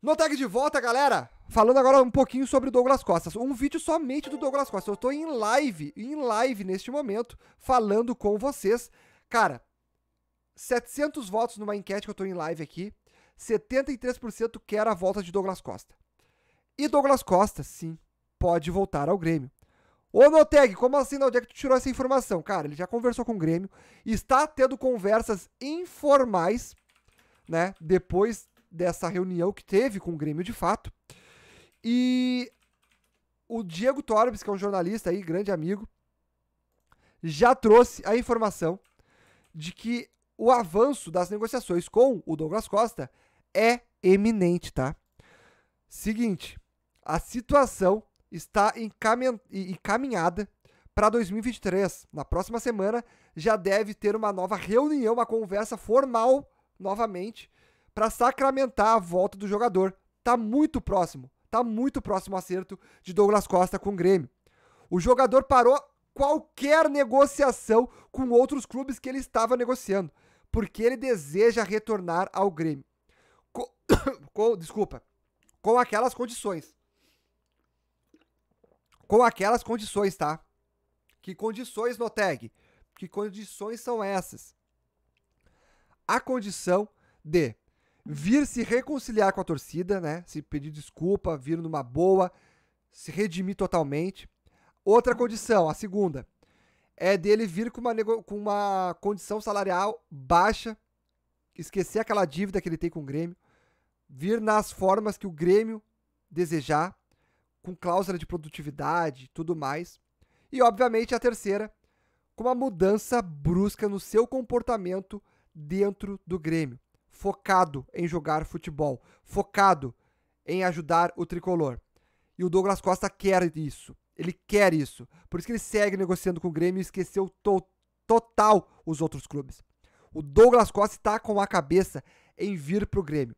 No tag de volta, galera, falando agora um pouquinho sobre o Douglas Costa. Um vídeo somente do Douglas Costa. Eu estou em live, em live neste momento, falando com vocês. Cara, 700 votos numa enquete que eu estou em live aqui. 73% quer a volta de Douglas Costa. E Douglas Costa, sim, pode voltar ao Grêmio. Ô Noteg, como assim? Onde é que tu tirou essa informação? Cara, ele já conversou com o Grêmio, está tendo conversas informais, né? Depois dessa reunião que teve com o Grêmio de fato. E o Diego Torbes, que é um jornalista aí, grande amigo, já trouxe a informação de que o avanço das negociações com o Douglas Costa é eminente, tá? Seguinte, a situação está encaminhada para 2023. Na próxima semana já deve ter uma nova reunião, uma conversa formal novamente para sacramentar a volta do jogador. Tá muito próximo, tá muito próximo o acerto de Douglas Costa com o Grêmio. O jogador parou qualquer negociação com outros clubes que ele estava negociando, porque ele deseja retornar ao Grêmio. Com, com, desculpa, com aquelas condições. Com aquelas condições, tá? Que condições, Noteg? Que condições são essas? A condição de vir se reconciliar com a torcida, né? Se pedir desculpa, vir numa boa, se redimir totalmente. Outra condição, a segunda, é dele vir com uma, com uma condição salarial baixa, esquecer aquela dívida que ele tem com o Grêmio, vir nas formas que o Grêmio desejar, com cláusula de produtividade e tudo mais. E, obviamente, a terceira, com uma mudança brusca no seu comportamento dentro do Grêmio focado em jogar futebol, focado em ajudar o tricolor. E o Douglas Costa quer isso. Ele quer isso. Por isso que ele segue negociando com o Grêmio e esqueceu to total os outros clubes. O Douglas Costa está com a cabeça em vir para o Grêmio.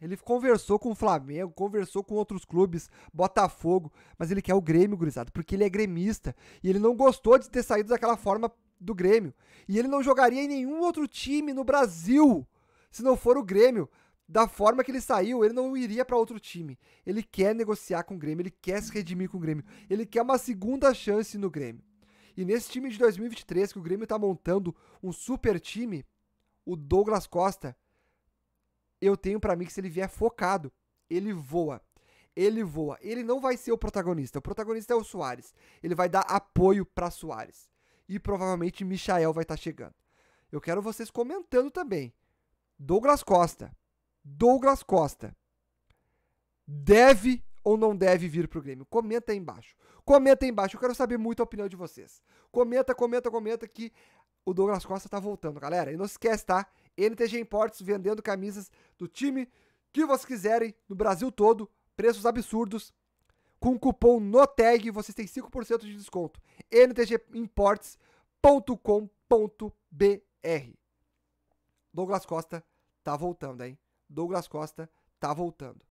Ele conversou com o Flamengo, conversou com outros clubes, Botafogo, mas ele quer o Grêmio, gurizado, porque ele é gremista. E ele não gostou de ter saído daquela forma do Grêmio. E ele não jogaria em nenhum outro time no Brasil se não for o Grêmio, da forma que ele saiu, ele não iria para outro time. Ele quer negociar com o Grêmio, ele quer se redimir com o Grêmio, ele quer uma segunda chance no Grêmio. E nesse time de 2023 que o Grêmio está montando um super time, o Douglas Costa, eu tenho para mim que se ele vier focado, ele voa. Ele voa. Ele não vai ser o protagonista. O protagonista é o Soares. Ele vai dar apoio para Soares. E provavelmente Michael vai estar tá chegando. Eu quero vocês comentando também Douglas Costa. Douglas Costa. Deve ou não deve vir pro Grêmio? Comenta aí embaixo. Comenta aí embaixo. Eu quero saber muito a opinião de vocês. Comenta, comenta, comenta que o Douglas Costa tá voltando, galera. E não se esquece, tá? NTG Imports vendendo camisas do time que vocês quiserem no Brasil todo, preços absurdos. Com o cupom NOTEG vocês têm 5% de desconto. ntgimports.com.br Douglas Costa tá voltando, hein? Douglas Costa tá voltando.